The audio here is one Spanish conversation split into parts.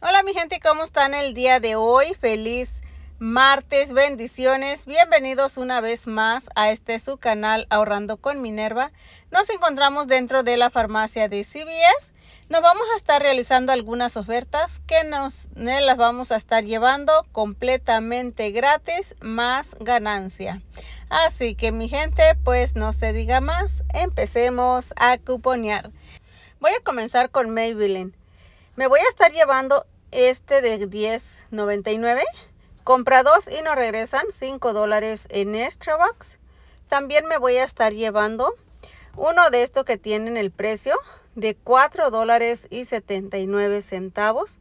Hola mi gente, ¿cómo están el día de hoy? Feliz martes, bendiciones. Bienvenidos una vez más a este su canal Ahorrando con Minerva. Nos encontramos dentro de la farmacia de CBS. Nos vamos a estar realizando algunas ofertas que nos eh, las vamos a estar llevando completamente gratis más ganancia. Así que mi gente, pues no se diga más, empecemos a cuponear. Voy a comenzar con Maybelline. Me voy a estar llevando este de 10.99. Compra dos y nos regresan 5 dólares en extra box También me voy a estar llevando uno de estos que tienen el precio de $4.79. dólares y centavos.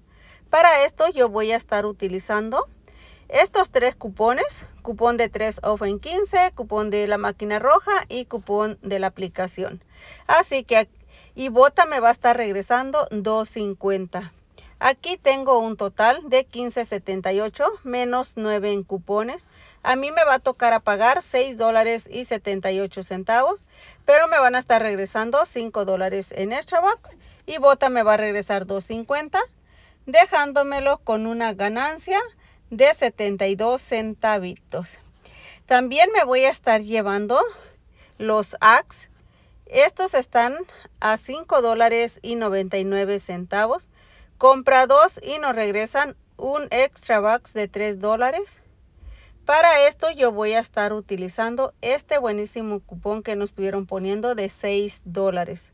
Para esto yo voy a estar utilizando estos tres cupones, cupón de 3 off en 15, cupón de la máquina roja y cupón de la aplicación. Así que aquí y bota me va a estar regresando 250 aquí tengo un total de 15.78 menos 9 en cupones a mí me va a tocar a pagar $6.78. dólares y centavos pero me van a estar regresando 5 dólares en extra box y bota me va a regresar 2.50 dejándomelo con una ganancia de 72 centavitos también me voy a estar llevando los ax estos están a $5.99. dólares y centavos. Compra dos y nos regresan un extra box de 3 dólares. Para esto yo voy a estar utilizando este buenísimo cupón que nos estuvieron poniendo de 6 dólares.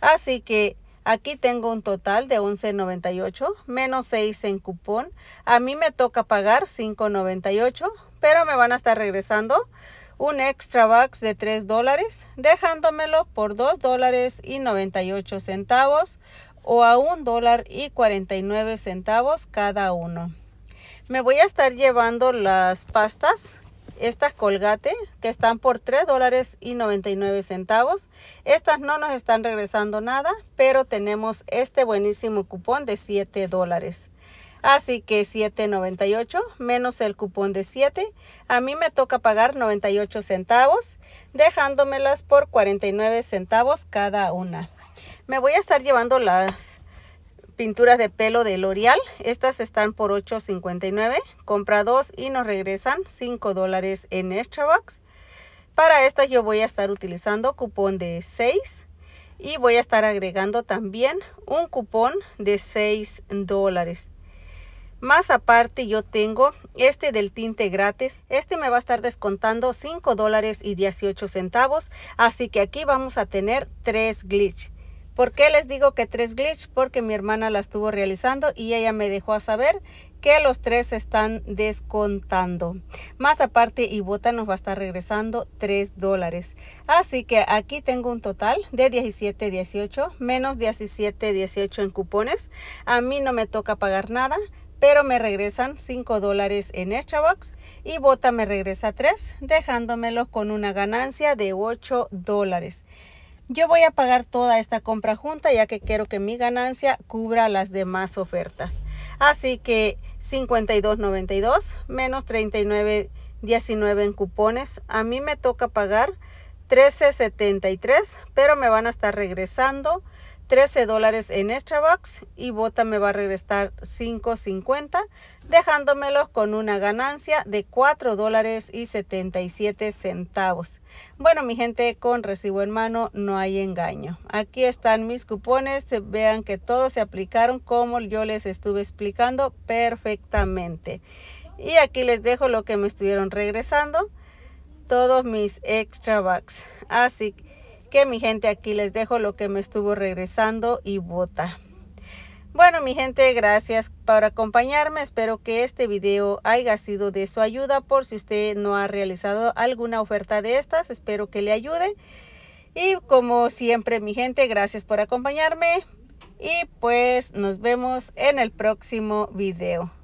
Así que aquí tengo un total de 11.98 menos 6 en cupón. A mí me toca pagar 5.98, pero me van a estar regresando un extra box de 3 dólares, dejándomelo por 2 dólares y 98 centavos o a 1 dólar y 49 centavos cada uno. Me voy a estar llevando las pastas estas colgate que están por 3 dólares y 99 centavos estas no nos están regresando nada pero tenemos este buenísimo cupón de 7 dólares Así que 7.98 menos el cupón de 7. A mí me toca pagar 98 centavos, dejándomelas por 49 centavos cada una. Me voy a estar llevando las pinturas de pelo de L'Oreal. Estas están por 8.59. Compra dos y nos regresan 5 dólares en Extra Box. Para estas yo voy a estar utilizando cupón de 6 y voy a estar agregando también un cupón de 6 dólares. Más aparte yo tengo este del tinte gratis. Este me va a estar descontando 5 dólares y 18 centavos. Así que aquí vamos a tener 3 glitch. ¿Por qué les digo que tres glitch? Porque mi hermana la estuvo realizando y ella me dejó a saber que los tres están descontando. Más aparte, Ibota nos va a estar regresando 3 dólares. Así que aquí tengo un total de 17.18 menos 17.18 en cupones. A mí no me toca pagar nada pero me regresan 5 dólares en extra box y Bota me regresa 3, dejándomelo con una ganancia de 8 dólares. Yo voy a pagar toda esta compra junta ya que quiero que mi ganancia cubra las demás ofertas. Así que 52.92 menos 39.19 en cupones. A mí me toca pagar 13.73, pero me van a estar regresando 13 dólares en extra box y Bota me va a regresar 5.50, dejándomelo con una ganancia de 4 dólares y 77 centavos. Bueno, mi gente, con recibo en mano no hay engaño. Aquí están mis cupones, vean que todos se aplicaron como yo les estuve explicando perfectamente. Y aquí les dejo lo que me estuvieron regresando todos mis extra bucks. Así que mi gente, aquí les dejo lo que me estuvo regresando y bota. Bueno, mi gente, gracias por acompañarme. Espero que este video haya sido de su ayuda por si usted no ha realizado alguna oferta de estas. Espero que le ayude. Y como siempre, mi gente, gracias por acompañarme. Y pues nos vemos en el próximo video.